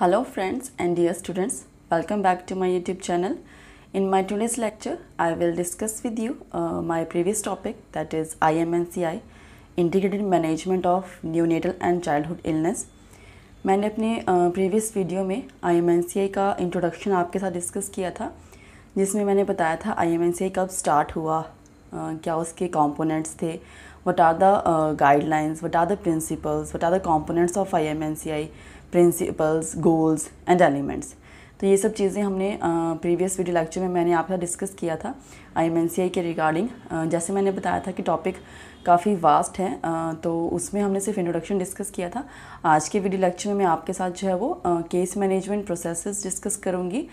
Hello friends and dear students, welcome back to my YouTube channel. In my today's lecture, I will discuss with you uh, my previous topic that is IMNCI, Integrated Management of Neonatal and Childhood Illness. मैंने अपने previous uh, video में आई का introduction आपके साथ discuss किया था जिसमें मैंने बताया था आई कब स्टार्ट हुआ uh, क्या उसके कंपोनेंट्स थे what are the guidelines what are the principles what are the components of I principles goals and elements तो ये सब चीज़ें हमने प्रीवियस वीडियो लेक्चर में मैंने आपका डिस्कस किया था आई के रिगार्डिंग जैसे मैंने बताया था कि टॉपिक काफ़ी वास्ट है तो उसमें हमने सिर्फ इंट्रोडक्शन डिस्कस किया था आज के वीडियो लेक्चर में मैं आपके साथ जो है वो केस मैनेजमेंट प्रोसेसेस डिस्कस करूँगी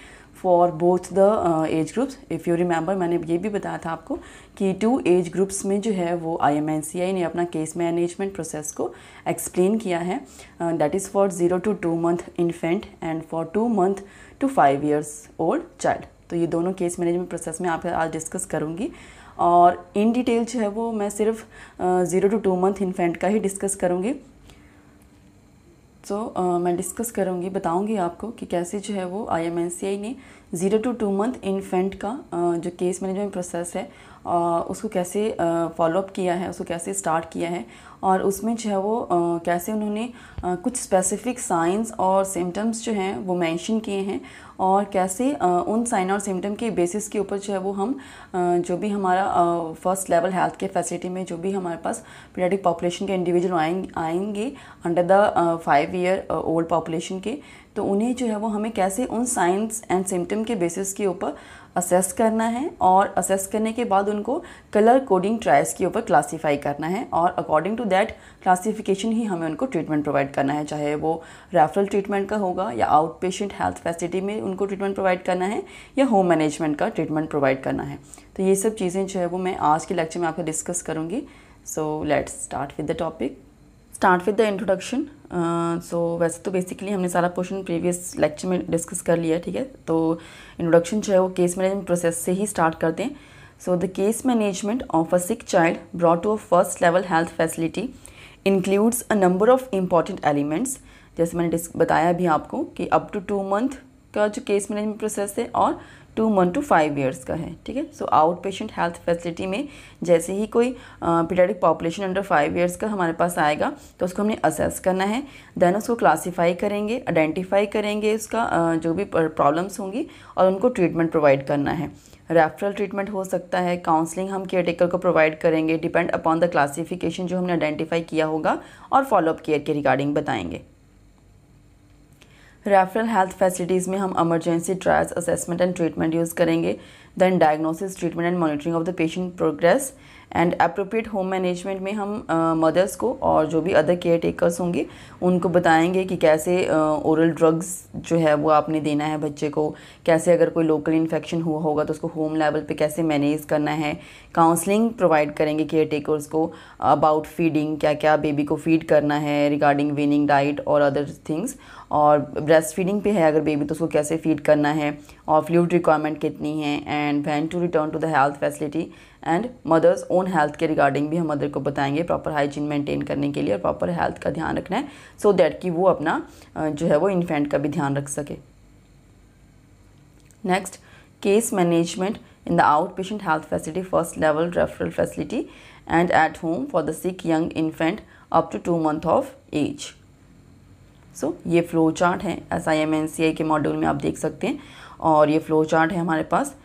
for both the age groups if you remember मैंने ये भी बताया था आपको कि टू एज ग्रुप्स में जो है वो आई एम एन सी आई ने अपना केस मैनेजमेंट प्रोसेस को एक्सप्लेन किया है that is for zero to two month infant and for two month to five years old child तो ये दोनों केस मैनेजमेंट प्रोसेस में आप आज डिस्कस करूँगी और इन डिटेल जो है वो मैं सिर्फ zero to two month infant का ही डिस्कस करूँगी सो so, uh, मैं डिस्कस करूँगी बताऊँगी आपको कि कैसे जो है वो आई ने zero to two month infant का uh, जो केस मैनेजमेंट प्रोसेस है उसको कैसे फॉलोअप किया है उसको कैसे स्टार्ट किया है और उसमें जो है वो कैसे उन्होंने कुछ स्पेसिफिक साइंस और सिम्टम्स जो हैं वो मेंशन किए हैं और कैसे उन साइन और सिम्टम के बेसिस के ऊपर जो है वो हम जो भी हमारा first level health care facility में जो भी हमारे पास पीरियडिक पॉपुलेशन के इंडिविजुअल आएंगे आएंगे under the five year old population के तो उन्हें जो है वो हमें कैसे उन साइंस एंड सिम्टम के बेसिस के ऊपर असेस करना है और असेस करने के बाद उनको कलर कोडिंग ट्रायल्स के ऊपर क्लासीफाई करना है और अकॉर्डिंग टू दैट क्लासिफिकेशन ही हमें उनको ट्रीटमेंट प्रोवाइड करना है चाहे वो रेफरल ट्रीटमेंट का होगा या आउट पेशेंट हेल्थ फैसिलिटी में उनको ट्रीटमेंट प्रोवाइड करना है या होम मैनेजमेंट का ट्रीटमेंट प्रोवाइड करना है तो ये सब चीज़ें जो है वो मैं आज के लेक्चर में आपको डिस्कस करूँगी so let's start with the topic start with the introduction so वैसे तो बेसिकली हमने सारा क्वेश्चन प्रीवियस लेक्चर में डिस्कस कर लिया ठीक है तो इंट्रोडक्शन जो है वो केस मैनेजमेंट प्रोसेस से ही स्टार्ट करते हैं so the case management of a sick child brought to a first level health facility includes a number of important elements जैसे मैंने बताया अभी आपको कि अप टू टू मंथ का जो केस मैनेजमेंट प्रोसेस है और two month to five years का है ठीक है so out patient health facility में जैसे ही कोई pediatric population under five years का हमारे पास आएगा तो उसको हमने असेस करना है देन उसको क्लासीफाई करेंगे आइडेंटिफाई करेंगे उसका uh, जो भी प्रॉब्लम्स होंगी और उनको ट्रीटमेंट प्रोवाइड करना है रेफरल ट्रीटमेंट हो सकता है काउंसलिंग हम केयर टेकर को प्रोवाइड करेंगे डिपेंड अपॉन द क्लासिफिकेशन जो हमने आइडेंटिफाई किया होगा और फॉलोअप केयर के रिगार्डिंग बताएंगे रेफरल हेल्थ फैसिलिटीज़ में हम emergency triage assessment and treatment use करेंगे then diagnosis treatment and monitoring of the patient progress and appropriate home management में हम मदर्स uh, को और जो भी अदर केयर टेकर्स होंगे उनको बताएंगे कि कैसे ओरल uh, ड्रग्स जो है वो आपने देना है बच्चे को कैसे अगर कोई लोकल इन्फेक्शन हुआ होगा तो उसको होम लेवल पे कैसे मैनेज करना है काउंसलिंग प्रोवाइड करेंगे केयर टेकर्स को अबाउट फीडिंग क्या क्या बेबी को फीड करना है रिगार्डिंग विनिंग डाइट और अदर थिंग्स और ब्रेस्ट फीडिंग पे है अगर बेबी तो उसको कैसे फीड करना है और फ्लूड रिक्वायरमेंट कितनी है and when to return to the health facility and mother's own health के रिगार्डिंग भी हम मदर को बताएंगे प्रॉपर हाइजीन मेंटेन करने के लिए और प्रॉपर हेल्थ का ध्यान रखना है सो so दैट कि वो अपना जो है वो इन्फेंट का भी ध्यान रख सके next case management in the out patient health facility first level referral facility and at home for the sick young infant up to month of age so ये फ्लो चार्ट है S I M N C I के module में आप देख सकते हैं और ये फ्लो चार्ट है हमारे पास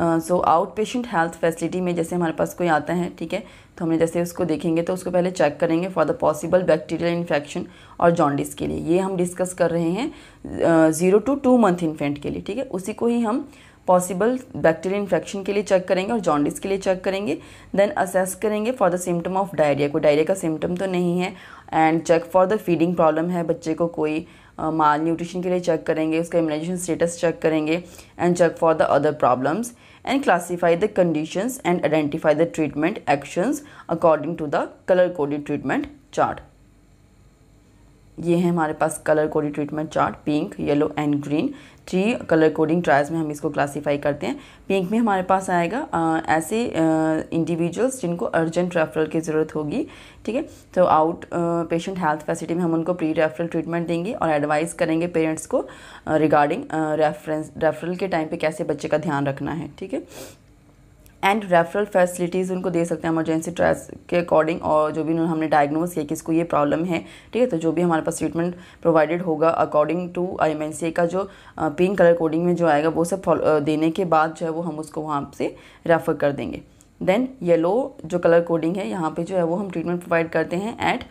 so out patient health facility में जैसे हमारे पास कोई आता है ठीक है तो हमने जैसे उसको देखेंगे तो उसको पहले चेक करेंगे for the possible bacterial infection और जॉन्डिस के लिए ये हम डिस्कस कर रहे हैं zero to two month infant के लिए ठीक है उसी को ही हम पॉसिबल बैक्टीरियल इन्फेक्शन के लिए चेक करेंगे और जॉन्डिस के लिए चेक करेंगे देन असेस करेंगे for the symptom of diarrhoea को डायरिया का सिम्टम तो नहीं है and check for the feeding problem है बच्चे को कोई माल न्यूट्रिशन के लिए चेक करेंगे उसका इम्यूनाइजेशन स्टेटस चेक करेंगे and check for the other problems and classify the conditions and identify the treatment actions according to the color coded treatment chart ये है हमारे पास colour coded treatment chart pink yellow and green three colour coding triage में हम इसको classify करते हैं pink में हमारे पास आएगा आ, ऐसे इंडिविजुअल्स जिनको अर्जेंट रेफरल की ज़रूरत होगी ठीक है तो आउट पेशेंट हेल्थ फैसिलिटी में हम उनको प्री रेफरल ट्रीटमेंट देंगे और एडवाइस करेंगे पेरेंट्स को रिगार्डिंग रेफरेंस रेफरल के टाइम पे कैसे बच्चे का ध्यान रखना है ठीक है एंड रेफरल फैसिलिटीज़ उनको दे सकते हैं एमरजेंसी ट्रस्ट के अकॉर्डिंग और जो भी उन्होंने हमने डायग्नोस किया कि इसको ये प्रॉब्लम है ठीक है तो जो भी हमारे पास ट्रीटमेंट प्रोवाइडेड होगा अकॉर्डिंग टू आई का जो पिंक कलर कोडिंग में जो आएगा वो सब देने के बाद जो है वो हम उसको वहाँ से रेफ़र कर देंगे देन येलो जो कलर कोडिंग है यहाँ पर जो है वो हम ट्रीटमेंट प्रोवाइड करते हैं at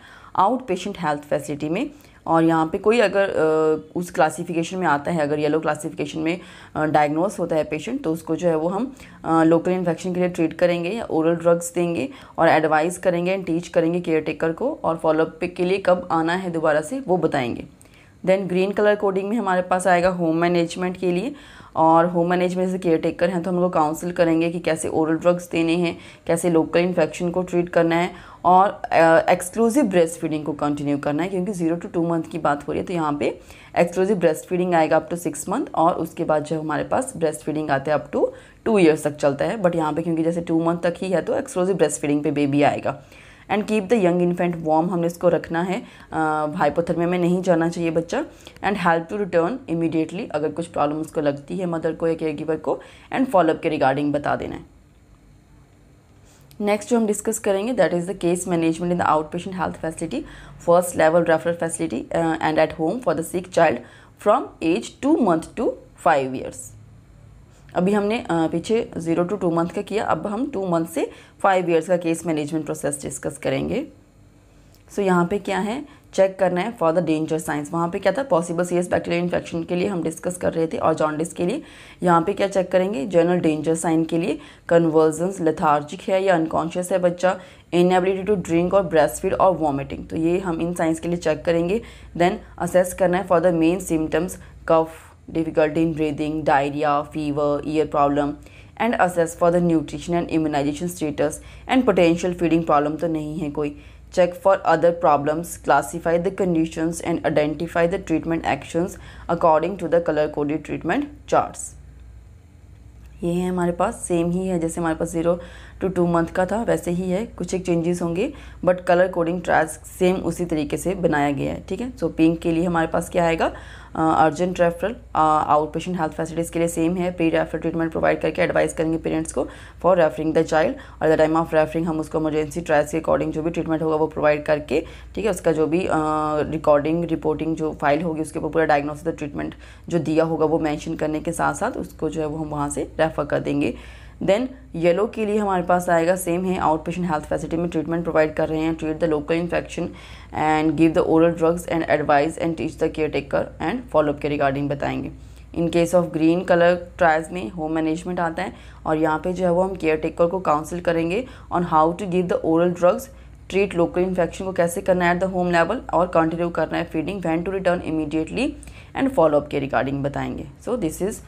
out patient health facility में और यहाँ पे कोई अगर उस क्लासिफिकेशन में आता है अगर येलो क्लासिफिकेशन में डायग्नोस होता है पेशेंट तो उसको जो है वो हम लोकल इन्फेक्शन के लिए ट्रीट करेंगे या ओरल ड्रग्स देंगे और एडवाइस करेंगे एंड टीच करेंगे केयर टेकर को और फॉलोअप के लिए कब आना है दोबारा से वो बताएंगे देन ग्रीन कलर कोडिंग में हमारे पास आएगा होम मैनेजमेंट के लिए और होम मैनेजमेंट से केयर टेकर हैं तो हम लोग काउंसिल करेंगे कि कैसे ओरल ड्रग्स देने हैं कैसे लोकल इन्फेक्शन को ट्रीट करना है और एक्सक्लूसिव ब्रेस्ट फीडिंग को कंटिन्यू करना है क्योंकि ज़ीरो टू टू मंथ की बात हो रही है तो यहाँ पे एक्सक्लूसिव ब्रेस्ट फीडिंग आएगा अप टू सिक्स मंथ और उसके बाद जो हमारे पास ब्रेस्ट फीडिंग आता है अप टू टू ईयर्स तक चलता है बट यहाँ पे क्योंकि जैसे टू मंथ तक ही है तो एक्सक्लूसिव ब्रेस्ट फीडिंग पे बेबी आएगा and keep the young infant warm हमने इसको रखना है हाइपोथर्मिया में नहीं जाना चाहिए बच्चा and help to return immediately अगर कुछ प्रॉब्लम उसको लगती है मदर को या केयर गिवर को एंड फॉलोअप के रिगार्डिंग बता देना है नेक्स्ट जो हम डिस्कस करेंगे that is the case management in the out patient health facility first level referral facility and at home for the sick child from age two month to five years अभी हमने uh, पीछे zero to two month का किया अब हम two month से five years का case management process discuss करेंगे सो so, यहाँ पे क्या है चेक करना है फॉर द डेंजर साइंस वहाँ पे क्या था पॉसिबल सीरियस बैक्टीरियल इन्फेक्शन के लिए हम डिस्कस कर रहे थे और जॉन्डिस के लिए यहाँ पे क्या चेक करेंगे जनरल डेंजर साइन के लिए कन्वर्जेंस लेथार्जिक है या अनकॉन्शियस है बच्चा इनएबिलिटी टू ड्रिंक और ब्रेस्ट फीड और वॉमिटिंग तो ये हम इन साइंस के लिए चेक करेंगे देन असेस करना है for the main symptoms cough difficulty in breathing diarrhoea fever ear problem and assess for the nutrition and immunisation status and potential feeding problem तो नहीं है कोई check for other problems, classify the conditions and identify the treatment actions according to the color coded treatment charts. ये है हमारे पास same ही है जैसे हमारे पास ज़ीरो टू टू मंथ का था वैसे ही है कुछ एक चेंजेस होंगे but colour coding triage same उसी तरीके से बनाया गया है ठीक है सो पिंक के लिए हमारे पास क्या आएगा urgent referral out patient health facilities के लिए सेम है प्री रेफरल ट्रीटमेंट प्रोवाइड करके एडवाइस करेंगे पेरेंट्स को फॉर रेफरिंग द चाइल्ड और द टाइम ऑफ रेफरिंग हम उसको इमरजेंसी ट्रायल्स के अकॉर्डिंग जो भी ट्रीटमेंट होगा वो प्रोवाइड करके ठीक है उसका जो भी रिकॉर्डिंग रिपोर्टिंग जो फाइल होगी उसके ऊपर पूरा डायग्नोसिस ट्रीटमेंट जो दिया होगा वो मैंशन करने के साथ साथ उसको जो है वो हम वहाँ से रेफ़र कर देंगे देन येलो के लिए हमारे पास आएगा सेम है आउट पेशेंट हेल्थ फैसिलिटी में ट्रीटमेंट प्रोवाइड कर रहे हैं treat the local infection and give the oral drugs and advice and teach the care taker and follow up के रिगार्डिंग बताएंगे in case of green colour trials में home management आता है और यहाँ पे जो है वो हम केयर टेकर को काउंसिल करेंगे on how to give the oral drugs treat local infection को कैसे करना है एट द होम लेवल और कंटिन्यू करना है feeding when to return immediately and follow up के रिगार्डिंग बताएंगे so this is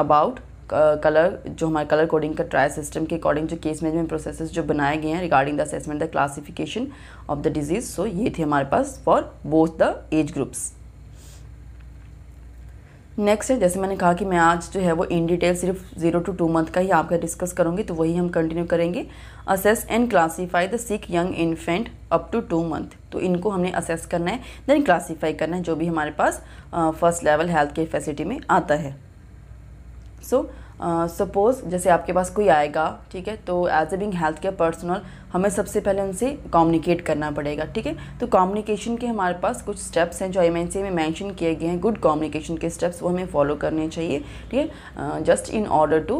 about colour जो हमारे कलर कोडिंग का ट्रायल सिस्टम के अकॉर्डिंग जो केस मैनेजमेंट प्रोसेस जो बनाए गए हैं regarding the assessment the classification of the disease so ये थे हमारे पास for both the age groups next है जैसे मैंने कहा कि मैं आज जो है वो इन डिटेल सिर्फ जीरो टू टू मंथ का ही आपका डिस्कस करूंगी तो वही हम कंटिन्यू करेंगे assess and classify the sick young infant up to two month तो इनको हमने असेस करना है देन क्लासीफाई करना है जो भी हमारे पास first level health care facility में आता है सो सपोज़ uh, जैसे आपके पास कोई आएगा ठीक है तो as a being health care personnel हमें सबसे पहले उनसे कम्युनिकेट करना पड़ेगा ठीक है तो कम्युनिकेशन के हमारे पास कुछ स्टेप्स हैं जो एम में मैंशन किए गए हैं गुड कम्युनिकेशन के स्टेप्स वो हमें फॉलो करने चाहिए ठीक है जस्ट इन ऑर्डर टू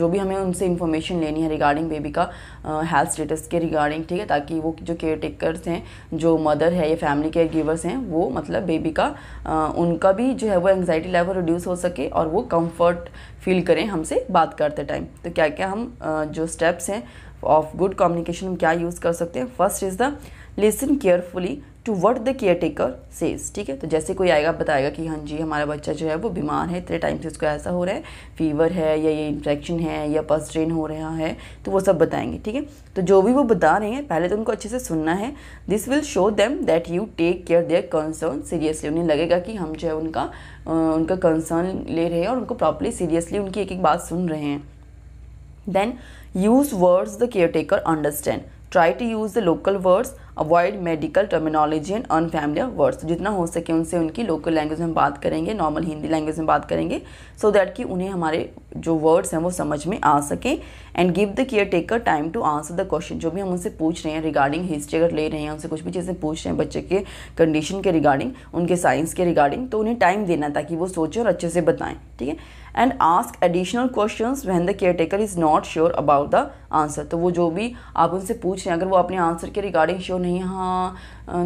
जो भी हमें उनसे इन्फॉर्मेशन लेनी है रिगार्डिंग बेबी का हेल्थ uh, स्टेटस के रिगार्डिंग ठीक है ताकि वो जो केयर टेकर्स हैं जो मदर है या फैमिली केयर गिवर्स हैं वो मतलब बेबी का uh, उनका भी जो है वो एंगजाइटी लेवल रिड्यूस हो सके और वो कम्फर्ट फील करें हमसे बात करते टाइम तो क्या क्या हम uh, जो स्टेप्स हैं ऑफ गुड कम्युनिकेशन हम क्या यूज़ कर सकते हैं first is the listen carefully to what the care caretaker says ठीक है तो जैसे कोई आएगा बताएगा कि हाँ जी हमारा बच्चा जो है वो बीमार है इतने टाइम से उसको ऐसा हो रहा है फीवर है या ये इन्फेक्शन है या पस स्ट्रेन हो रहा है तो वो सब बताएंगे ठीक है तो जो भी वो बता रहे हैं पहले तो उनको अच्छे से सुनना है this will show them that you take care their concern seriously उन्हें लगेगा कि हम जो है उनका उनका कंसर्न ले रहे हैं और उनको प्रॉपरली सीरियसली उनकी एक एक बात सुन रहे हैं then Use words the caretaker understand. Try to use the local words avoid medical terminology and unfamiliar words जितना हो सके उनसे उनकी लोकल लैंग्वेज में बात करेंगे नॉर्मल हिंदी लैंग्वेज में बात करेंगे सो so दैट कि उन्हें हमारे जो वर्ड्स हैं वो समझ में आ सके and give the care caretaker time to answer the question जो भी हम उनसे पूछ रहे हैं रिगार्डिंग हिस्ट्री अगर ले रहे हैं उनसे कुछ भी चीज़ें पूछ रहे हैं बच्चे के कंडीशन के रिगार्डिंग उनके साइंस के रिगार्डिंग तो उन्हें टाइम देना ताकि वो सोचें और अच्छे से बताएं ठीक है and ask additional question when the care caretaker is not sure about the answer तो वो जो भी आप उनसे पूछ रहे हैं अगर वो अपने आंसर के रिगार्डिंग श्योर नहीं हाँ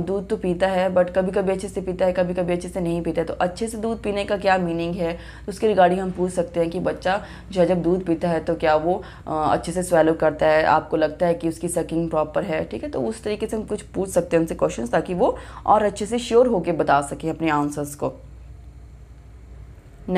दूध तो पीता है बट कभी कभी अच्छे से पीता है कभी कभी अच्छे से नहीं पीता है तो अच्छे से दूध पीने का क्या मीनिंग है तो उसके रिगार्डिंग हम पूछ सकते हैं कि बच्चा जो है जब दूध पीता है तो क्या वो अच्छे से स्वेलो करता है आपको लगता है कि उसकी सकिंग प्रॉपर है ठीक है तो उस तरीके से हम कुछ पूछ सकते हैं उनसे क्वेश्चन ताकि वो और अच्छे से श्योर होकर बता सकें अपने आंसर्स को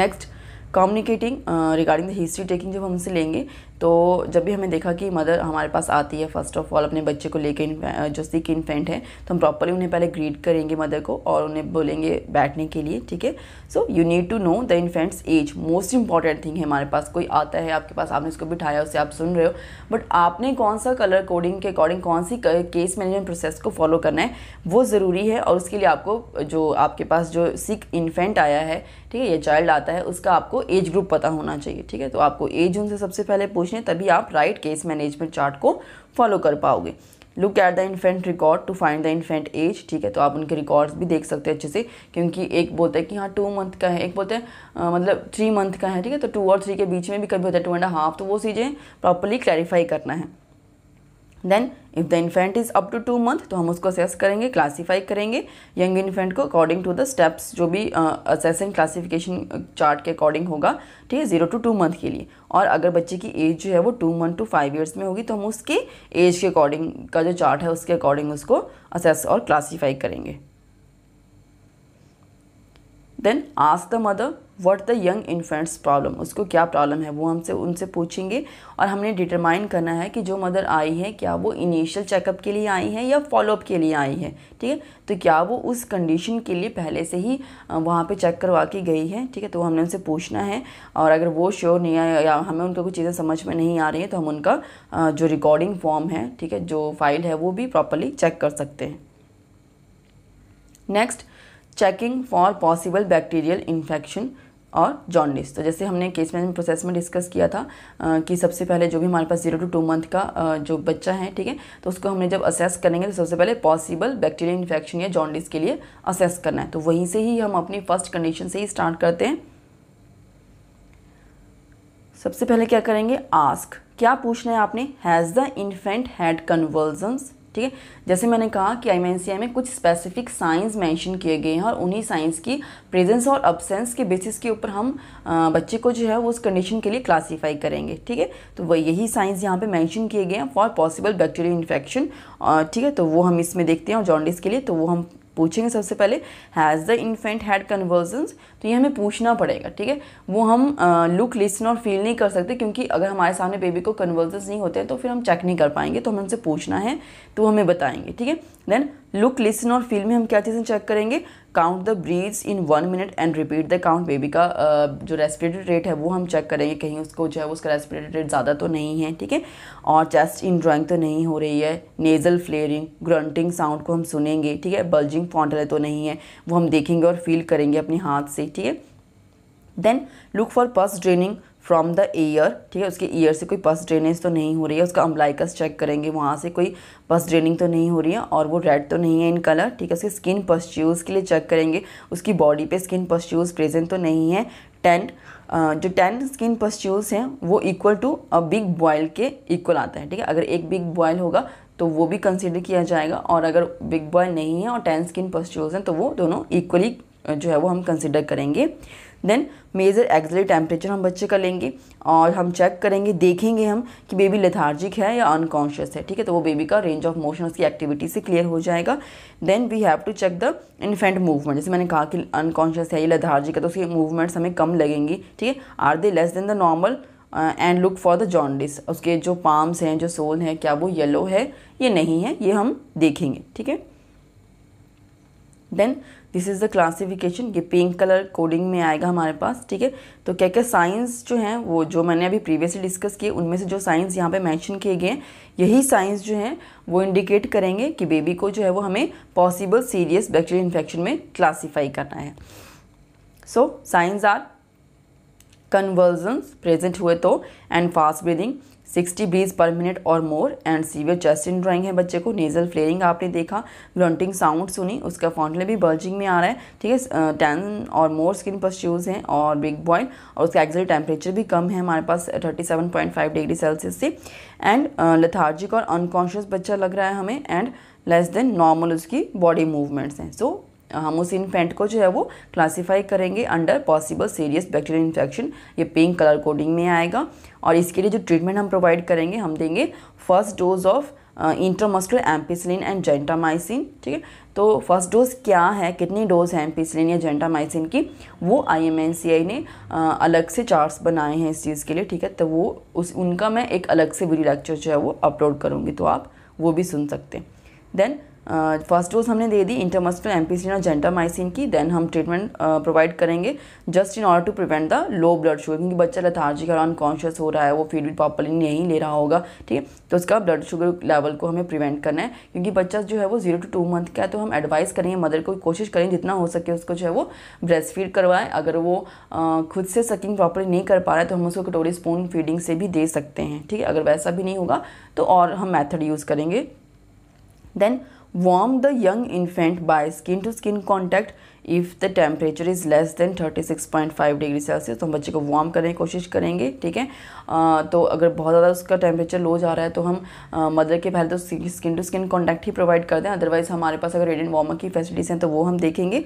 next communicating regarding the history taking जब हम उनसे लेंगे तो जब भी हमें देखा कि मदर हमारे पास आती है फर्स्ट ऑफ ऑल अपने बच्चे को लेकर जो सिक इन्फेंट है तो हम प्रॉपरली उन्हें पहले ग्रीट करेंगे मदर को और उन्हें बोलेंगे बैठने के लिए ठीक है so you need to know the infant's age most important thing है हमारे पास कोई आता है आपके पास आपने उसको बिठाया उसे आप सुन रहे हो बट आपने कौन सा कलर कोडिंग के अकॉर्डिंग कौन सी केस मैनेजमेंट प्रोसेस को फॉलो करना है वो ज़रूरी है और उसके लिए आपको जो आपके पास जो सिक इन्फेंट आया है ठीक है ये चाइल्ड आता है उसका आपको एज ग्रुप पता होना चाहिए ठीक है तो आपको एज उनसे सबसे पहले पूछने तभी आप राइट केस मैनेजमेंट चार्ट को फॉलो कर पाओगे look at the infant record to find the infant age ठीक है तो आप उनके रिकॉर्ड्स भी देख सकते हैं अच्छे से क्योंकि एक बोलते हैं कि हाँ टू मंथ का है एक बोलते हैं मतलब थ्री मंथ का है ठीक है तो टू और थ्री के बीच में भी कभी होता है टू एंड हाफ तो वो चीज़ें प्रॉपरली क्लैरिफाई करना है then if the infant is up to two month तो हम उसको असेस करेंगे क्लासीफाई करेंगे यंग इन्फेंट को अकॉर्डिंग टू द स्टेप्स जो भी असेसिंग क्लासिफिकेशन चार्ट के अकॉर्डिंग होगा ठीक है जीरो टू टू मंथ के लिए और अगर बच्चे की एज जो है वो two month to five years में होगी तो हम उसकी एज के अकॉर्डिंग का जो चार्ट है उसके अकॉर्डिंग उसको असेस और क्लासीफाई करेंगे then ask the mother what the young infant's problem उसको क्या प्रॉब्लम है वो हमसे उनसे पूछेंगे और हमने डिटरमाइन करना है कि जो मदर आई है क्या वो इनिशियल चेकअप के लिए आई है या फॉलोअप के लिए आई है ठीक है तो क्या वो उस कंडीशन के लिए पहले से ही वहाँ पे चेक करवा के गई है ठीक है तो हमने उनसे पूछना है और अगर वो श्योर नहीं आया या हमें उनका कुछ चीज़ें समझ में नहीं आ रही हैं तो हम उनका जो रिकॉर्डिंग फॉर्म है ठीक है जो फाइल है वो भी प्रॉपरली चेक कर सकते हैं next checking for possible bacterial infection और जॉन्डिस तो जैसे हमने केस मैनेजमेंट प्रोसेस में डिस्कस किया था आ, कि सबसे पहले जो भी हमारे पास जीरो टू टू मंथ का आ, जो बच्चा है ठीक है तो उसको हमने जब असेस करेंगे तो सबसे पहले पॉसिबल बैक्टीरियल इन्फेक्शन या जॉन्डिस के लिए असेस करना है तो वहीं से ही हम अपनी फर्स्ट कंडीशन से ही स्टार्ट करते हैं सबसे पहले क्या करेंगे आस्क क्या पूछना है आपने has the infant had convulsions ठीक है जैसे मैंने कहा कि आई में कुछ स्पेसिफिक साइंस मेंशन किए गए हैं और उन्हीं साइंस की प्रेजेंस और अब्सेंस के बेसिस के ऊपर हम बच्चे को जो है वो उस कंडीशन के लिए क्लासीफाई करेंगे ठीक है तो वह यही साइंस यहाँ पे मेंशन किए गए हैं फॉर पॉसिबल बैक्टीरियल इन्फेक्शन ठीक है तो वो हम इसमें देखते हैं और जॉन्डिस के लिए तो वो हम पूछेंगे सबसे पहले has the infant had convulsions तो ये हमें पूछना पड़ेगा ठीक है वो हम लुक लिसन और फील नहीं कर सकते क्योंकि अगर हमारे सामने बेबी को कन्वर्जेंस नहीं होते हैं तो फिर हम चेक नहीं कर पाएंगे तो हमें उनसे पूछना है तो हमें बताएंगे ठीक है देन लुक लिसन और फील में हम क्या चीज़ें चेक करेंगे count the breaths in one minute and repeat the count baby का जो रेस्पिरेटरी रेट है वो हम चेक करेंगे कहीं उसको जो है उसका रेस्पिरेटरी रेट ज़्यादा तो नहीं है ठीक है और चेस्ट इन ड्राइंग तो नहीं हो रही है नेज़ल फ्लेयरिंग ग्रंटिंग साउंड को हम सुनेंगे ठीक है बल्जिंग फॉन्टल तो नहीं है वो हम देखेंगे और फील करेंगे अपने हाथ से ठीक है then look for pus draining from the ear ठीक है उसके ईयर से कोई पस ड्रेनेज तो नहीं हो रही है उसका अम्बलाइकस चेक करेंगे वहाँ से कोई पस ड्रेनिंग तो नहीं हो रही है और वो रेड तो नहीं है इन कलर ठीक है उसके स्किन पस्च्यूज़ के लिए चेक करेंगे उसकी बॉडी पे स्किन पस्च्यूज़ प्रेजेंट तो नहीं है टेंट जो टेन स्किन पस्च्यूज़ हैं वो equal to a big boil के इक्वल आता है ठीक है अगर एक बिग बॉयल होगा तो वो भी कंसिडर किया जाएगा और अगर बिग बॉयल नहीं है और टेन स्किन पस्च्यूज हैं तो वो दोनों इक्वली जो है वो हम कंसिडर करेंगे देन मेजर एक्सरे टेम्परेचर हम बच्चे का लेंगे और हम चेक करेंगे देखेंगे हम कि बेबी लेथार्जिक है या अनकॉन्शियस है ठीक है तो वो बेबी का रेंज ऑफ मोशन उसकी एक्टिविटी से क्लियर हो जाएगा then we have to check the infant movement जैसे मैंने कहा कि अनकॉन्शियस है या लेथार्जिक है तो उसकी मूवमेंट्स हमें कम लगेंगी ठीक है are they less than the normal and look for the jaundice उसके जो पाम्स हैं जो सोल हैं क्या वो येलो है ये नहीं है ये हम देखेंगे ठीक है then this is the classification ये पिंक कलर कोडिंग में आएगा हमारे पास ठीक है तो क्या क्या साइंस जो हैं वो जो मैंने अभी प्रीवियसली डिस्कस किए उनमें से जो साइंस यहाँ पे मेंशन किए गए हैं यही साइंस जो हैं वो इंडिकेट करेंगे कि बेबी को जो है वो हमें पॉसिबल सीरियस बैक्टीरियल इन्फेक्शन में क्लासीफाई करना है so signs are convulsion present हुए तो and fast breathing sixty breaths per minute और more and severe chest indrawing है बच्चे को नेजल फ्लेयरिंग आपने देखा ग्रंटिंग साउंड सुनी उसका फॉन्टले भी बर्जिंग में आ रहा है ठीक है टेन और मोर स्किन पर शूज़ हैं और बिग बॉइल और उसका एक्चुअली टेम्परेचर भी कम है हमारे पास thirty seven point five degree Celsius से एंड लथार्जिक और अनकॉन्शियस बच्चा लग रहा है हमें एंड लेस देन नॉर्मल उसकी बॉडी मूवमेंट्स हैं सो हम उस इन्फेंट को जो है वो क्लासीफाई करेंगे under possible serious bacterial infection ये पिंक कलर कोडिंग में आएगा और इसके लिए जो ट्रीटमेंट हम प्रोवाइड करेंगे हम देंगे first dose of intramuscular ampicillin and gentamicin ठीक है तो फर्स्ट डोज क्या है कितनी डोज है एम्पिसलिन या जेंटामाइसिन की वो आईएमएनसीआई ने आ, uh, अलग से चार्ट्स बनाए हैं इस चीज़ के लिए ठीक है तो वो उस उनका मैं एक अलग से वीडियो लेक्चर जो है वो अपलोड करूँगी तो आप वो भी सुन सकते हैं देन फर्स्ट डोज हमने दे दी इंटरमस्कुलर एम्पीसिन और जेंटामाइसिन की देन हम ट्रीटमेंट प्रोवाइड करेंगे just in order to prevent the low blood sugar क्योंकि बच्चा लथार्जिक और अनकॉन्शियस हो रहा है वो फीड भी प्रॉपरली नहीं ले रहा होगा ठीक है तो उसका ब्लड शुगर लेवल को हमें प्रिवेंट करना है क्योंकि बच्चा जो है वो जीरो टू टू मंथ का है तो हम एडवाइस करेंगे मदर को कोशिश करें जितना हो सके उसको जो है वो ब्रेस्ट फीड करवाएं अगर वो uh, खुद से सकिंग प्रॉपरली नहीं कर पा रहा है तो हम उसको कटोरी स्पून फीडिंग से भी दे सकते हैं ठीक है अगर वैसा भी नहीं होगा तो और हम मैथड यूज़ करेंगे then warm the young infant by skin to skin contact if the temperature is less than 36.5 degree Celsius तो हम बच्चे को वार्म करने की कोशिश करेंगे ठीक है तो अगर बहुत ज़्यादा उसका टेम्परेचर लो जा रहा है तो हम मदर के पहले तो स्किन टू स्किन कॉन्टैक्ट ही प्रोवाइड कर दें अदरवाइज़ हमारे पास अगर रेडियन वार्मर की फैसिलिटीज़ हैं तो वो हम देखेंगे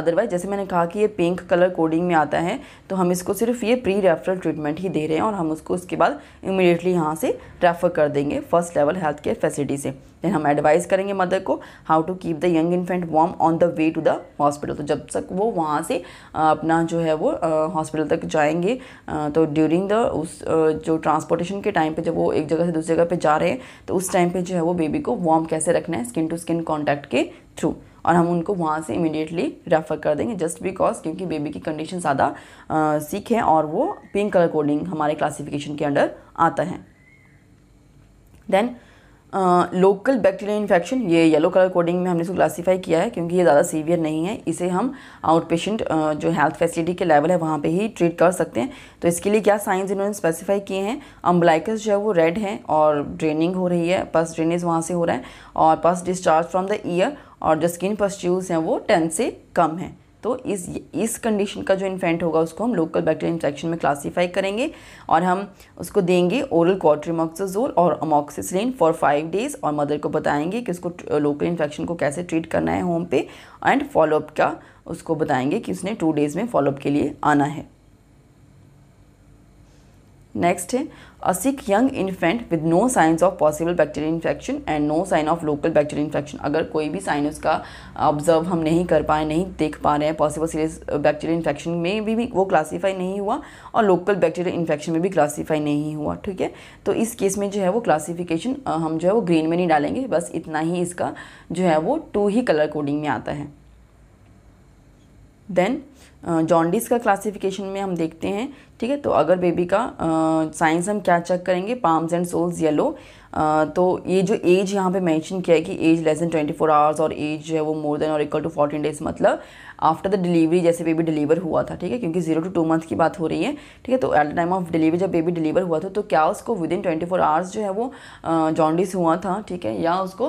अदरवाइज़ जैसे मैंने कहा कि ये पिंक कलर कोडिंग में आता है तो हम इसको सिर्फ ये प्री रेफरल ट्रीटमेंट ही दे रहे हैं और हम उसको उसके बाद इमिडिएटली यहाँ से रेफ़र कर देंगे first level health care facility से देन हम एडवाइज़ करेंगे मदर को how to keep the young infant warm on the way to the hospital जब तक वो वहाँ से अपना जो है वो हॉस्पिटल तक जाएंगे तो ड्यूरिंग द उस जो ट्रांसपोर्टेशन के टाइम पे जब वो एक जगह से दूसरी जगह पे जा रहे हैं तो उस टाइम पे जो है वो बेबी को वार्म कैसे रखना है स्किन टू स्किन कॉन्टैक्ट के थ्रू और हम उनको वहाँ से इमिडिएटली रेफ़र कर देंगे जस्ट बिकॉज क्योंकि बेबी की कंडीशन ज़्यादा सीख है और वो पिंक कलर कोडिंग हमारे क्लासिफिकेशन के अंडर आता है देन लोकल बैक्टीरियल इन्फेक्शन ये येलो कलर कोडिंग में हमने इसको क्लासीफाई किया है क्योंकि ये ज़्यादा सीवियर नहीं है इसे हम आउट पेशेंट जो हेल्थ फैसिलिटी के लेवल है वहाँ पे ही ट्रीट कर सकते हैं तो इसके लिए क्या साइंस इन्होंने स्पेसिफाई किए हैं अम्बलाइकस जो है वो रेड है और ड्रेनिंग हो रही है पस ड्रेनेज वहाँ से हो रहा है और पस डिस्चार्ज फ्रॉम द ईयर और जो स्किन पस्ट्यूल्स हैं वो टेन से कम हैं तो इस इस कंडीशन का जो इन्फेंट होगा उसको हम लोकल बैक्टीरियल इन्फेक्शन में क्लासीफाई करेंगे और हम उसको देंगे ओरल क्वाट्रीमोक्सोजोल और अमोक्सिसिन फॉर फाइव डेज़ और मदर को बताएंगे कि उसको लोकल uh, इन्फेक्शन को कैसे ट्रीट करना है होम पे एंड फॉलोअप का उसको बताएंगे कि उसने टू डेज़ में फॉलोअप के लिए आना है नेक्स्ट है a sick young infant with no signs of possible bacterial infection and no sign of local bacterial infection अगर कोई भी साइन उसका ऑब्जर्व हम नहीं कर पाए नहीं देख पा रहे हैं पॉसिबल सीरियस बैक्टीरियल इन्फेक्शन में भी, भी वो क्लासीफाई नहीं हुआ और लोकल बैक्टीरियल इन्फेक्शन में भी क्लासीफाई नहीं हुआ ठीक है तो इस केस में जो है वो क्लासीफिकेशन हम जो है वो ग्रीन में नहीं डालेंगे बस इतना ही इसका जो है वो टू ही कलर कोडिंग में आता है देन जॉन्डिस का क्लासिफिकेशन में हम देखते हैं ठीक है तो अगर बेबी का साइंस हम क्या चेक करेंगे पाम्स एंड सोल्स येलो तो ये जो एज यहाँ पे मेंशन किया है कि एज लेस देन 24 आवर्स और एज है वो मोर देन और इक्वल टू 14 डेज मतलब आफ्टर द डिलीवरी जैसे बेबी डिलीवर हुआ था ठीक है क्योंकि जीरो टू टू मंथ की बात हो रही है ठीक है तो at the time of delivery जब बेबी डिलीवर हुआ था तो क्या उसको within twenty four hours जो है वो जॉन्डिस हुआ था ठीक है या उसको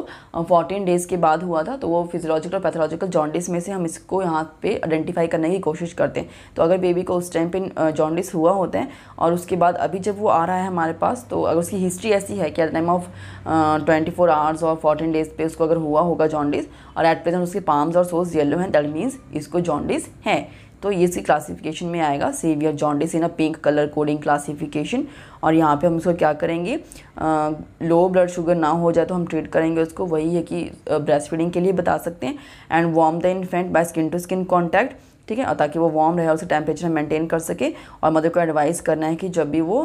फोर्टीन डेज़ के बाद हुआ था तो वो फिजियोलॉजिकल और पैथोलॉजिकल जॉन्डिस में से हम इसको यहाँ पे आइडेंटिफाई करने की कोशिश करते हैं तो अगर बेबी को उस टाइम पे जॉन्डिस हुआ होता है और उसके बाद अभी जब वो आ रहा है हमारे पास तो अगर उसकी हिस्ट्री ऐसी है कि at time of twenty four hours और फोर्टीन डेज़ पे उसको अगर हुआ होगा जॉन्डिस और एट प्रेजेंट उसके पाम्स और सोर्स येलो हैं दैट मीन्स जिसको जॉन्डिस है तो ये इसकी क्लासिफिकेशन में आएगा severe jaundice in a pink colour coding classification और यहाँ पे हम इसको क्या करेंगे लो ब्लड शुगर ना हो जाए तो हम ट्रीट करेंगे उसको वही है कि ब्रेस्ट फीडिंग के लिए बता सकते हैं and warm the infant by skin to skin contact ठीक है और ताकि वो वार्म रहे और टेम्परेचर मेंटेन कर सके और मदर को एडवाइस करना है कि जब भी वो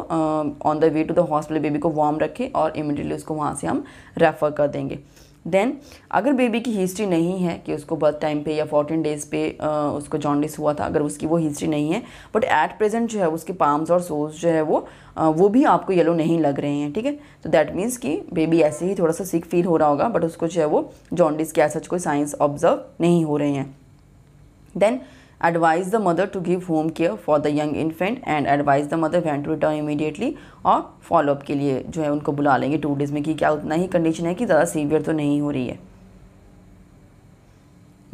on the way to the hospital baby को वार्म रखे और इमिडिएटली उसको वहाँ से हम रेफ़र कर देंगे देन अगर बेबी की हिस्ट्री नहीं है कि उसको बर्थ टाइम पे या फोर्टीन डेज़ पे आ, उसको जॉन्डिस हुआ था अगर उसकी वो हिस्ट्री नहीं है बट एट प्रेजेंट जो है उसके पाम्स और सोज जो है वो आ, वो भी आपको येलो नहीं लग रहे हैं ठीक है तो दैट मीन्स कि बेबी ऐसे ही थोड़ा सा सिक फील हो रहा होगा बट उसको जो है वो जॉन्डिस के ऐसा कोई साइंस ऑब्जर्व नहीं हो रहे हैं then advise the mother to give home care for the young infant and advise the mother when to return immediately और फॉलोअप के लिए जो है उनको बुला लेंगे टू डेज में कि क्या उतना ही कंडीशन है कि ज़्यादा सीवियर तो नहीं हो रही है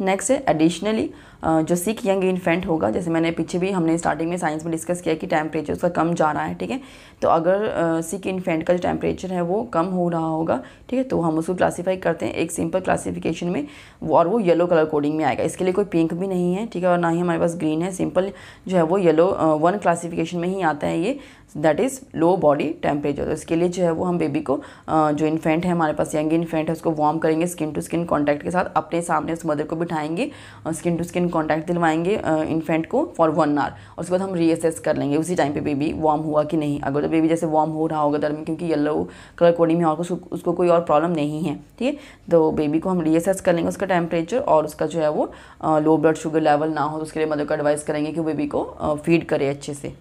नेक्स्ट है एडिशनली जो सिक यंग इन्फेंट होगा जैसे मैंने पीछे भी हमने स्टार्टिंग में साइंस में डिस्कस किया कि टेम्परेचर उसका कम जा रहा है ठीक है तो अगर सिक इन्फेंट का जो टेम्परेचर है वो कम हो रहा होगा ठीक है तो हम उसको क्लासीफाई करते हैं एक सिंपल क्लासीफिकेशन में और वो येलो कलर कोडिंग में आएगा इसके लिए कोई पिंक भी नहीं है ठीक है और ना ही हमारे पास ग्रीन है सिंपल जो है वो येलो वन क्लासीफिकेशन में ही आता है ये that is low body temperature तो इसके लिए जो है वो हम बेबी को जो इन्फेंट है हमारे पास यंग इन्फेंट है उसको वार्म करेंगे स्किन टू स्किन कॉन्टैक्ट के साथ अपने सामने उस मदर को बिठाएंगे स्किन टू स्किन कॉन्टैक्ट दिलवाएंगे इन्फेंट को फॉर वन आवर और उसके बाद हम रीअसेस कर लेंगे उसी टाइम पर बेबी वार्म हुआ कि नहीं अगर तो बेबी जैसे वार्म हो रहा होगा दर में क्योंकि येलो कलर कोडिंग में और उसको कोई और प्रॉब्लम नहीं है ठीक है तो बेबी को हम रीअसेस कर लेंगे उसका टेम्परेचर और उसका जो है वो लो ब्लड शुगर लेवल ना हो तो उसके लिए मदर को एडवाइस करेंगे कि बेबी को फीड करे अच्छे से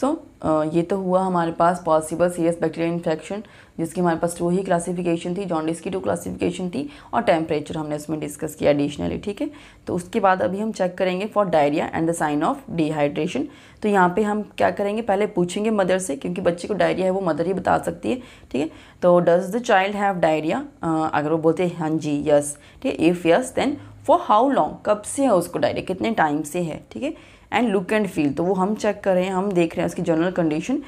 सो so, uh, ये तो हुआ हमारे पास पॉसिबल सीरियस बैक्टीरिया इन्फेक्शन जिसकी हमारे पास टू ही क्लासिफिकेशन थी जॉन्डिस की टू क्लासिफिकेशन थी और टेम्परेचर हमने उसमें डिस्कस किया एडिशनली ठीक है तो उसके बाद अभी हम चेक करेंगे for diarrhoea and the sign of dehydration तो यहाँ पे हम क्या करेंगे पहले पूछेंगे मदर से क्योंकि बच्चे को डायरिया है वो मदर ही बता सकती है ठीक है तो does the child have diarrhoea अगर वो बोलते हैं हाँ जी यस ठीक है if yes then for how long कब से है उसको डायरिया कितने टाइम से है ठीक है एंड लुक एंड फील तो वो हम चेक करें हम देख रहे हैं उसकी जनरल कंडीशन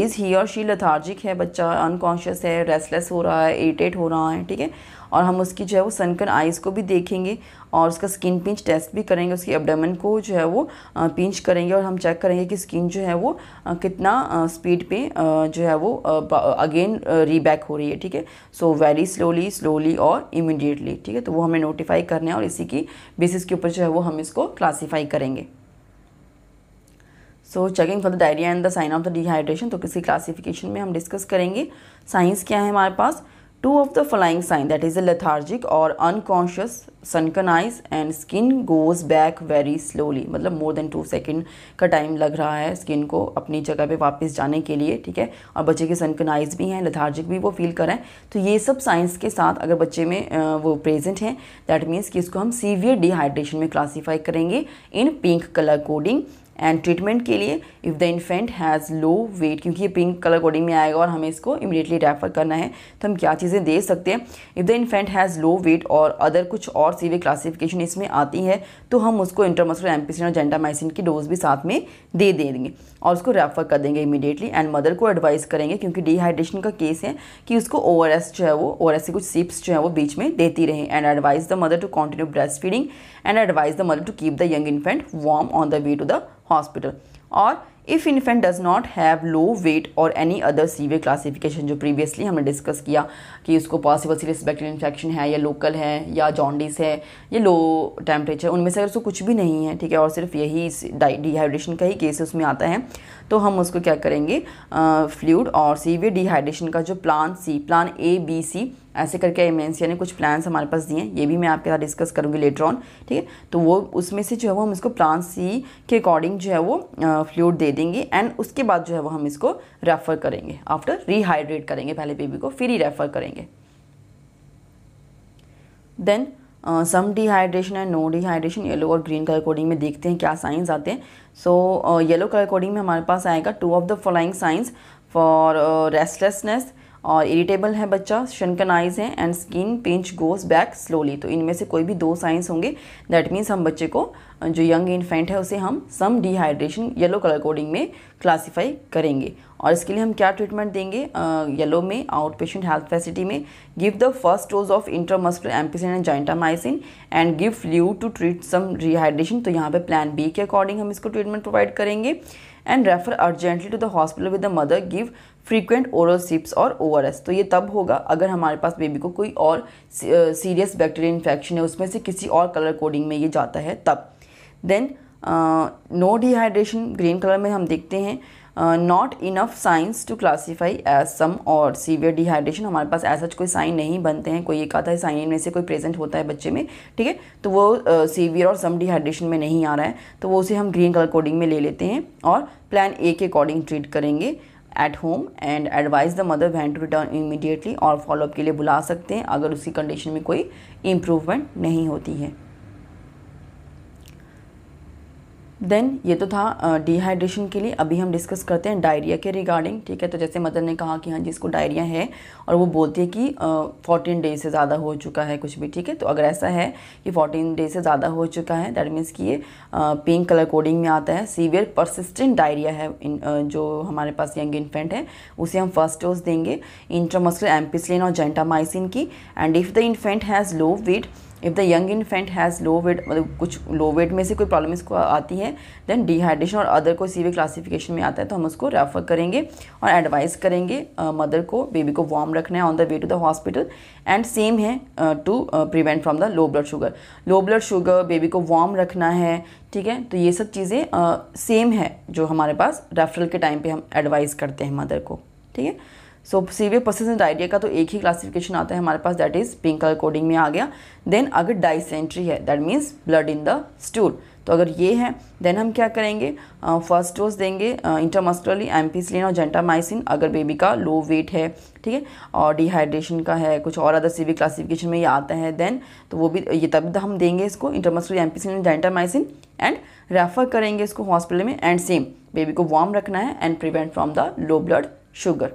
इज़ ही और शी लथार्जिक है बच्चा अनकॉन्शियस है रेस्टलेस हो रहा है एटेट हो रहा है ठीक है और हम उसकी जो है वो सनकन आइज़ को भी देखेंगे और उसका स्किन पिंच टेस्ट भी करेंगे उसकी एबडमन को जो है वो पिंच करेंगे और हम चेक करेंगे कि स्किन जो है वो कितना स्पीड पे जो है वो अगेन रीबैक हो रही है ठीक है सो वेरी स्लोली स्लोली और इमिडिएटली ठीक है तो वो हमें नोटिफाई करना है और इसी की बेसिस के ऊपर जो है वो हम इसको क्लासीफाई करेंगे so checking for the diarrhoea and the sign of the dehydration तो किसी क्लासिफिकेशन में हम डिस्कस करेंगे साइंस क्या है हमारे पास two of the following sign that is a lethargic और unconscious sunken eyes and skin goes back very slowly मतलब मोर देन टू सेकेंड का टाइम लग रहा है स्किन को अपनी जगह पे वापस जाने के लिए ठीक है और बच्चे के सनकनाइज भी हैं लेथार्जिक भी वो फील करें तो ये सब साइंस के साथ अगर बच्चे में वो प्रेजेंट हैं दैट मीन्स कि इसको हम सीवियर डिहाइड्रेशन में क्लासीफाई करेंगे in pink colour coding and treatment के लिए if the infant has low weight क्योंकि ये पिंक कलर कोडिंग में आएगा और हमें इसको इमिडिएटली रेफर करना है तो हम क्या चीज़ें दे सकते हैं if the infant has low weight और अदर कुछ और सीवियर क्लासिफिकेशन इसमें आती है तो हम उसको इंटरमस्कुलर एम्पिसिन और जेंटामाइसिन की डोज भी साथ में दे देंगे और उसको रेफ़र कर देंगे इमीडिएटली एंड मदर को एडवाइस करेंगे क्योंकि डिहाइड्रेशन का केस है कि उसको ओ जो है वो ओ से कुछ सिप्स जो है वो बीच में देती रहें and advise the mother to continue breastfeeding and advise the mother to keep the young infant warm on the way to the hospital और if infant does not have low weight और any other severe classification जो previously हमने discuss किया कि उसको possible serious bacterial infection है या local है या जॉन्डिस है या लो टेम्परेचर उनमें से अगर उसको कुछ भी नहीं है ठीक है और सिर्फ यही डिहाइड्रेशन का ही केस उसमें आता है तो हम उसको क्या करेंगे फ्लूड और सीवियर डिहाइड्रेशन का जो plan C plan A B C ऐसे करके एमेंसिया ने कुछ प्लान्स हमारे पास दिए हैं ये भी मैं आपके साथ डिस्कस करूँगी लेटर ऑन ठीक है तो वो उसमें से जो है वो हम इसको प्लान सी के अकॉर्डिंग जो है वो फ्लूड दे देंगे एंड उसके बाद जो है वो हम इसको रेफ़र करेंगे आफ्टर रिहाइड्रेट करेंगे पहले बेबी को फिर ही रेफ़र करेंगे then some dehydration and no dehydration yellow और ग्रीन कलर कोडिंग में देखते हैं क्या साइंस आते हैं सो येलो कलर कोडिंग में हमारे पास आएगा two of the following signs for restlessness और इरिटेबल है बच्चा शनकन आइज है and skin pinch goes back slowly तो इनमें से कोई भी दो साइंस होंगे दैट मीन्स हम बच्चे को जो यंग इन्फेंट है उसे हम some dehydration yellow colour coding में क्लासीफाई करेंगे और इसके लिए हम क्या ट्रीटमेंट देंगे येलो में आउट पेशेंट हेल्थ फैसिलिटी में give the first dose of intramuscular ampicillin and gentamicin and give fluid to treat some rehydration तो यहाँ पे प्लान बी के अकॉर्डिंग हम इसको ट्रीटमेंट प्रोवाइड करेंगे and refer urgently to the hospital with the mother give frequent oral sips और O R S तो ये तब होगा अगर हमारे पास बेबी को कोई और सीरियस बैक्टीरिया इन्फेक्शन है उसमें से किसी और कलर कोडिंग में ये जाता है तब then no dehydration green colour में हम देखते हैं not enough signs to classify as some और सीवियर डिहाइड्रेशन हमारे पास ऐसा कोई साइन नहीं बनते हैं कोई एक आता है साइन में से कोई प्रेजेंट होता है बच्चे में ठीक है तो वो सीवियर uh, और सम डिहाइड्रेशन में नहीं आ रहा है तो वो उसे हम ग्रीन कलर कोडिंग में ले लेते हैं और प्लान ए के अकॉर्डिंग ट्रीट करेंगे at home and advise the mother when to return immediately और फॉलोअप के लिए बुला सकते हैं अगर उसकी कंडीशन में कोई इम्प्रूवमेंट नहीं होती है देन ये तो था डिहाइड्रेशन के लिए अभी हम डिस्कस करते हैं डायरिया के रिगार्डिंग ठीक है तो जैसे मदर ने कहा कि हाँ जी इसको डायरिया है और वो बोलती है कि फोर्टीन डेज से ज़्यादा हो चुका है कुछ भी ठीक है तो अगर ऐसा है कि फोर्टीन डेज से ज़्यादा हो चुका है दैट मीन्स कि ये पिंक कलर कोडिंग में आता है सीवियर परसिस्टेंट डायरिया है इन, uh, जो हमारे पास यंग इन्फेंट है उसे हम फर्स्ट डोज देंगे इंट्रामस्कुलर एम्पिसलिन और जेंटामाइसिन की and if the infant has low weight if the young infant has low weight मतलब कुछ लो वेट में से कोई प्रॉब्लम इसको आती है देन डिहाइड्रेशन और अदर को सीवी क्लासिफिकेशन में आता है तो हम उसको रेफ़र करेंगे और एडवाइस करेंगे मदर को बेबी को वार्म रखना है on the way to the hospital and same है to prevent from the low blood sugar low blood sugar baby को वार्म रखना है ठीक है तो ये सब चीज़ें सेम है जो हमारे पास रेफरल के टाइम पे हम एडवाइस करते हैं मदर को ठीक है सो सीवियर परसिस्टेंट डायरिया का तो एक ही क्लासिफिकेशन आता है हमारे पास that is pink colour coding में आ गया देन अगर डाइसेंट्री है that means blood in the stool तो अगर ये है देन हम क्या करेंगे फर्स्ट uh, डोज देंगे इंटरमस्कुलरली एम्पीसलिन और जेंटामाइसिन अगर बेबी का लो वेट है ठीक है और डिहाइड्रेशन का है कुछ और अदर सीवी क्लासिफिकेशन में ये आता है देन तो वो भी ये तब हम देंगे इसको intramuscular ampicillin gentamicin and refer करेंगे इसको हॉस्पिटल में एंड सेम बेबी को वार्म रखना है and prevent from the low blood sugar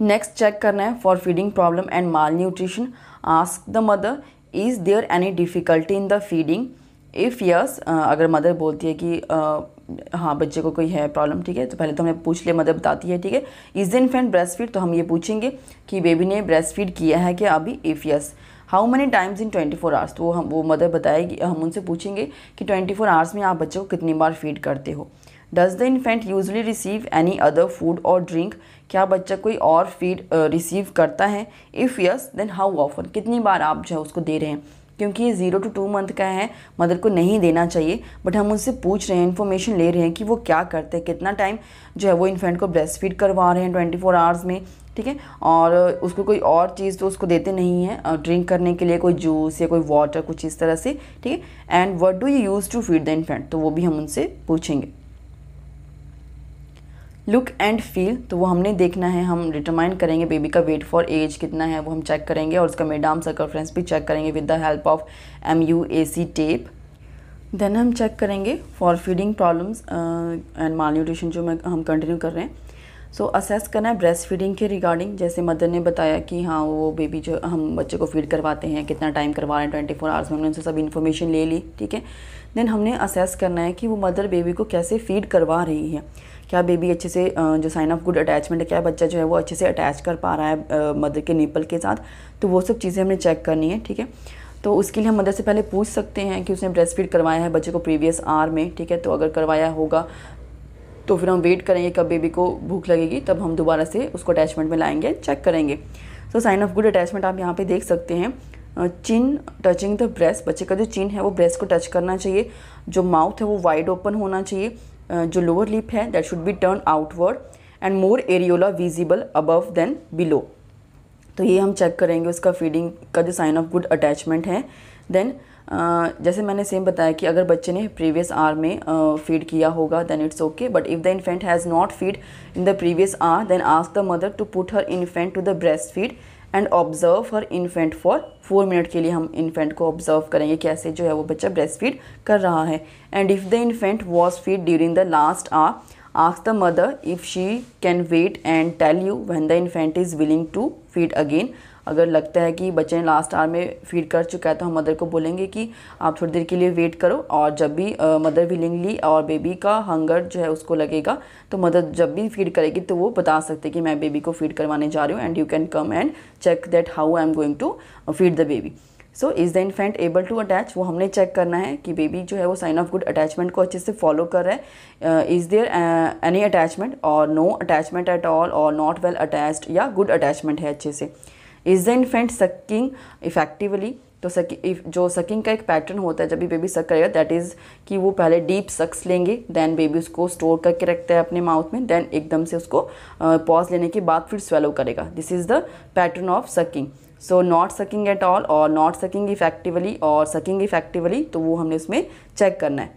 next check करना है for feeding problem and malnutrition ask the mother is there any difficulty in the feeding if yes अगर mother बोलती है कि uh, हाँ बच्चे को कोई है प्रॉब्लम ठीक है तो पहले तो हमें पूछ लिया मदर बताती है ठीक है is the infant breast feed तो हम ये पूछेंगे कि बेबी ने ब्रेस्ट फीड किया है क्या अभी if yes how many times in twenty four hours तो वो हम वो मदर बताएगी हम उनसे पूछेंगे कि ट्वेंटी फोर आवर्स में आप बच्चे को कितनी बार फीड करते हो does the infant usually receive any other food और ड्रिंक क्या बच्चा कोई और फीड रिसीव करता है if yes then how often कितनी बार आप जो है उसको दे रहे हैं क्योंकि ये ज़ीरो टू टू मंथ का है मदर को नहीं देना चाहिए बट हम उनसे पूछ रहे हैं इन्फॉर्मेशन ले रहे हैं कि वो क्या करते हैं कितना टाइम जो है वो इन्फेंट को ब्रेस्ट फीड करवा रहे हैं ट्वेंटी फोर आवर्स में ठीक है और उसको कोई और चीज़ तो उसको देते नहीं है ड्रिंक करने के लिए कोई जूस या कोई वाटर कुछ इस तरह से ठीक है and what do you use to feed the infant तो वो भी हम उनसे पूछेंगे लुक एंड फील तो वो हमने देखना है हम डिटरमाइन करेंगे बेबी का वेट फॉर एज कितना है वो हम चेक करेंगे और उसका मेडाम फ्रेंस भी चेक करेंगे with the help of M U A C tape then हम चेक करेंगे for feeding problems and malnutrition जो मैं हम कंटिन्यू कर रहे हैं सो so, असेस करना है ब्रेस्ट फीडिंग के रिगार्डिंग जैसे मदर ने बताया कि हाँ वो बेबी जो हम बच्चे को फीड करवाते हैं कितना टाइम करवा रहे हैं ट्वेंटी फोर आवर्स में हमने उनसे सब इन्फॉर्मेशन ले ली ठीक है देन हमने असेस करना है कि वो मदर बेबी को कैसे फीड करवा रही है क्या बेबी अच्छे से जो साइन ऑफ गुड अटैचमेंट है क्या बच्चा जो है वो अच्छे से अटैच कर पा रहा है मदर के निपल के साथ तो वो सब चीज़ें हमें चेक करनी है ठीक है तो उसके लिए हम मदर से पहले पूछ सकते हैं कि उसने ब्रेस्ट फीड करवाया है बच्चे को प्रीवियस आर में ठीक है तो अगर करवाया होगा तो फिर हम वेट करेंगे कब बेबी को भूख लगेगी तब हम दोबारा से उसको अटैचमेंट में लाएंगे चेक करेंगे so sign of good attachment आप यहाँ पे देख सकते हैं चिन टचिंग द ब्रेस्ट बच्चे का जो चिन है वो ब्रेस्ट को टच करना चाहिए जो माउथ है वो वाइड ओपन होना चाहिए Uh, जो लोअर लिप है that should be turn outward and more areola visible above then below तो ये हम चेक करेंगे उसका फीडिंग का जो साइन ऑफ गुड अटैचमेंट है देन uh, जैसे मैंने सेम बताया कि अगर बच्चे ने प्रीवियस आर में फीड uh, किया होगा then it's okay but if the infant has not feed in the previous hour then ask the mother to put her infant to the breast feed and observe her infant for four minute के लिए हम infant को observe करेंगे कैसे जो है वो बच्चा ब्रेस्ट फीड कर रहा है and if the infant was feed during the last आ ask the mother if she can wait and tell you when the infant is willing to feed again अगर लगता है कि बच्चे ने लास्ट आर में फीड कर चुका है तो हम मदर को बोलेंगे कि आप थोड़ी देर के लिए वेट करो और जब भी मदर विलिंगली और बेबी का हंगर जो है उसको लगेगा तो मदर जब भी फीड करेगी तो वो बता सकते कि मैं बेबी को फीड करवाने जा रही हूँ and you can come and check that how I am going to feed the baby so is the infant able to attach वो हमने चेक करना है कि बेबी जो है वो साइन ऑफ गुड अटैचमेंट को अच्छे से फॉलो कर रहा है इज़ देयर एनी अटैचमेंट और नो अटैचमेंट एट ऑल और नॉट वेल अटैच्ड या गुड अटैचमेंट है अच्छे से is the infant sucking effectively तो सकिंग जो सकिंग का एक पैटर्न होता है जब भी बेबी सक करेगा दैट इज़ कि वो पहले डीप सक्स लेंगे देन बेबी उसको स्टोर करके रखता है अपने माउथ में देन एकदम से उसको पॉज लेने के बाद फिर स्वेलो करेगा this is the pattern of sucking so not sucking at all और नॉट सकिंग इफेक्टिवली और सकिंग इफेक्टिवली तो वो हमने उसमें चेक करना है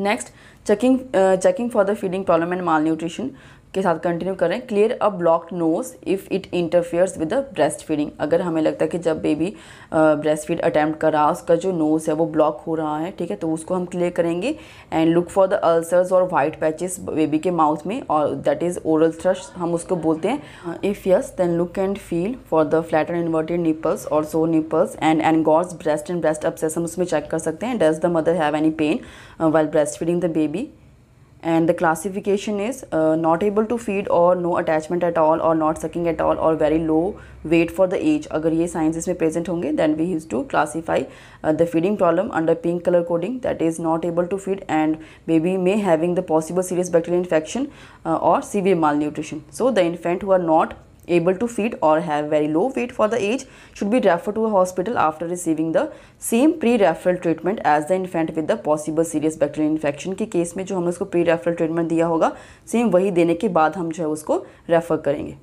next checking checking for the feeding problem and malnutrition के साथ कंटिन्यू करें clear a block nose if it interferes with the breast feeding अगर हमें लगता है कि जब बेबी ब्रेस्ट फीड अटैम्प्ट कर रहा है उसका जो नोज है वो ब्लॉक हो रहा है ठीक है तो उसको हम क्लियर करेंगे and look for the ulcers और वाइट पैचेस बेबी के माउथ में और दैट इज़ ओरल थ्रश हम उसको बोलते हैं if yes then look and feel for the flat and inverted nipples और sore nipples and and gorged breast and breast abscess हम उसमें चेक कर सकते हैं does the mother have any pain while breast feeding the baby and the classification is uh, not able to feed or no attachment at all or not sucking at all or very low weight for the age अगर ये signs इसमें present then we used to classify uh, the feeding problem under pink color coding that is not able to feed and baby may having the possible serious bacterial infection uh, or severe malnutrition so the infant who are not able to feed or have very low weight for the age should be referred to a hospital after receiving the same pre referral treatment as the infant with the possible serious bacterial infection के case में जो हमने उसको pre referral treatment दिया होगा same वही देने के बाद हम जो है उसको रेफर करेंगे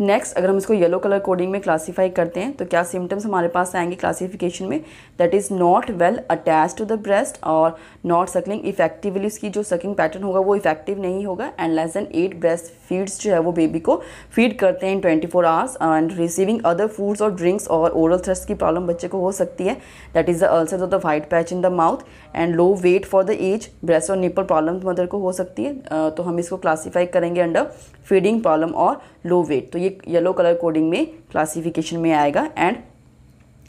नेक्स्ट अगर हम इसको येलो कलर कोडिंग में क्लासीफाई करते हैं तो क्या सिम्टम्स हमारे पास आएंगे क्लासिफिकेशन में that is not well attach to the breast और नॉट सकलिंग इफेक्टिवली इसकी जो सकिंग पैटर्न होगा वो इफेक्टिव नहीं होगा and less than eight breast feeds जो है वो बेबी को फीड करते हैं in twenty four hours and receiving other foods और ड्रिंक्स और ओरल थ्रस्ट की प्रॉब्लम बच्चे को हो सकती है that is the ulcer of the white patch in the mouth and low weight for the age breast और निपल प्रॉब्लम मदर को हो सकती है uh, तो हम इसको क्लासीफाई करेंगे अंडर फीडिंग प्रॉब्लम और लो वेट तो ये येलो कलर कोडिंग में क्लासिफिकेशन में आएगा एंड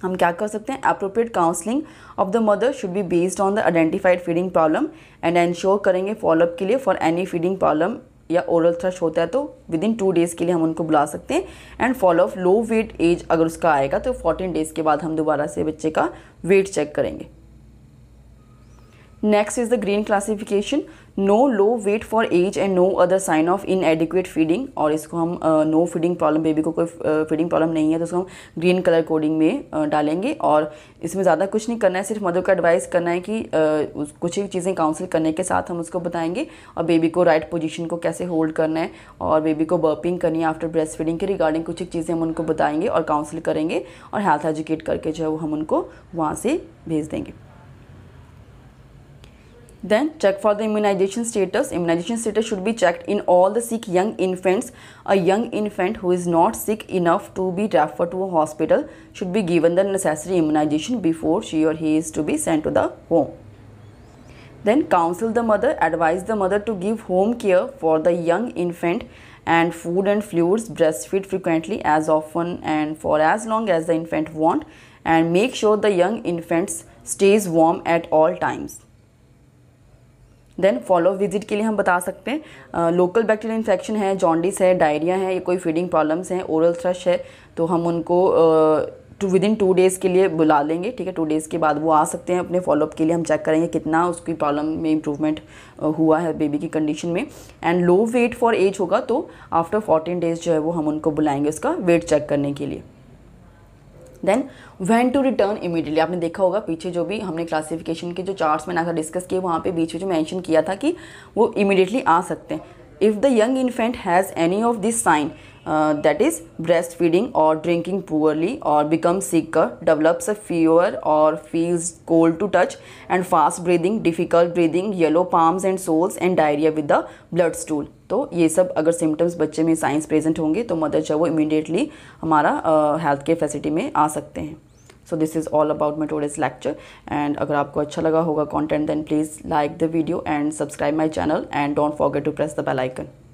हम क्या कर सकते हैं appropriate counselling of the mother should be based on the identified feeding problem and ensure करेंगे फॉलोअप के लिए फॉर एनी फीडिंग प्रॉब्लम या ओरल थ्रश होता है तो विद इन टू डेज़ के लिए हम उनको बुला सकते हैं and follow up low weight age अगर उसका आएगा तो फोर्टीन डेज़ के बाद हम दोबारा से बच्चे का वेट चेक करेंगे next is the green classification no low weight for age and no other sign of inadequate feeding और इसको हम नो फीडिंग प्रॉब्लम बेबी को कोई फीडिंग uh, प्रॉब्लम नहीं है तो उसको हम ग्रीन कलर कोडिंग में uh, डालेंगे और इसमें ज़्यादा कुछ नहीं करना है सिर्फ मदर को एडवाइस करना है कि uh, कुछ ही चीज़ें काउंसिल करने के साथ हम उसको बताएंगे और बेबी को राइट right पोजीशन को कैसे होल्ड करना है और बेबी को बर्पिंग करनी है आफ्टर ब्रेस्ट फीडिंग के रिगार्डिंग कुछ एक चीज़ें हम उनको बताएंगे और काउंसिल करेंगे और हेल्थ एजुकेट करके जो है वो हम उनको वहाँ से भेज देंगे Then check for the immunization status. Immunization status should be checked in all the sick young infants. A young infant who is not sick enough to be referred to a hospital should be given the necessary immunization before she or he is to be sent to the home. Then counsel the mother, advise the mother to give home care for the young infant and food and fluids, breastfeed frequently as often and for as long as the infant want and make sure the young infant stays warm at all times. Then follow visit के लिए हम बता सकते हैं local bacterial infection है jaundice है diarrhoea है या कोई फीडिंग प्रॉब्लम्स हैं ओरल थ्रश है तो हम उनको to within two days के लिए बुला लेंगे ठीक है टू डेज़ के बाद वो आ सकते हैं अपने फॉलोअप के लिए हम चेक करेंगे कितना उसकी प्रॉब्लम में इम्प्रूवमेंट हुआ है बेबी की कंडीशन में and low weight for age होगा तो आफ्टर फोर्टीन डेज़ जो है वो हम उनको बुलाएंगे उसका वेट चेक करने के लिए then when to return immediately आपने देखा होगा पीछे जो भी हमने क्लासिफिकेशन के जो चार्ट्स मैंने आपसे डिस्कस किए वहाँ पे बीच में जो मैंशन किया था कि वो इमीडिएटली आ सकते हैं if the young infant has any of this sign that is breast feeding और ड्रिंकिंग पुअरली और become sicker develops a fever और feels cold to touch and fast breathing difficult breathing yellow palms and soles and diarrhoea with the blood stool तो ये सब अगर symptoms बच्चे में science present होंगे तो मदर जो वो इमीडिएटली हमारा हेल्थ केयर फैसिलिटी में आ सकते हैं so this is all about my today's lecture and अगर आपको अच्छा लगा होगा content then please like the video and subscribe my channel and don't forget to press the bell icon